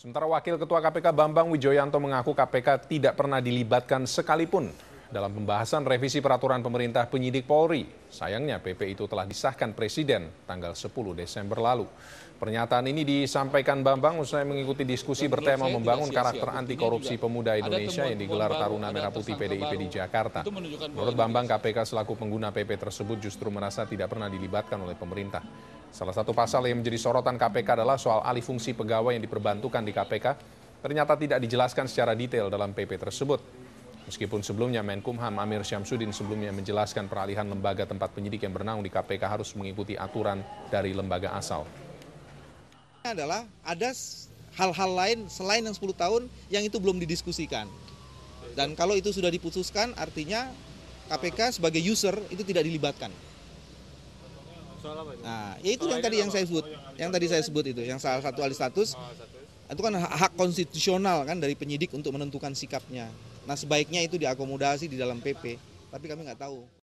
Sementara Wakil Ketua KPK Bambang Wijoyanto mengaku KPK tidak pernah dilibatkan sekalipun dalam pembahasan revisi peraturan pemerintah penyidik Polri. Sayangnya PP itu telah disahkan Presiden tanggal 10 Desember lalu. Pernyataan ini disampaikan Bambang usai mengikuti diskusi bertema membangun karakter anti korupsi pemuda Indonesia yang digelar Taruna Merah Putih PDIP di Jakarta. Menurut Bambang, KPK selaku pengguna PP tersebut justru merasa tidak pernah dilibatkan oleh pemerintah. Salah satu pasal yang menjadi sorotan KPK adalah soal alih fungsi pegawai yang diperbantukan di KPK ternyata tidak dijelaskan secara detail dalam PP tersebut. Meskipun sebelumnya Menkumham Amir Syamsuddin sebelumnya menjelaskan peralihan lembaga tempat penyidik yang bernaung di KPK harus mengikuti aturan dari lembaga asal. Adalah ada hal-hal lain selain yang 10 tahun yang itu belum didiskusikan. Dan kalau itu sudah diputuskan artinya KPK sebagai user itu tidak dilibatkan. Nah, ya itu yang tadi yang saya sebut, oh, yang, yang tadi saya sebut itu, yang salah satu alih status. Oh, status. Itu kan hak konstitusional kan dari penyidik untuk menentukan sikapnya. Nah, sebaiknya itu diakomodasi di dalam PP, tapi kami nggak tahu.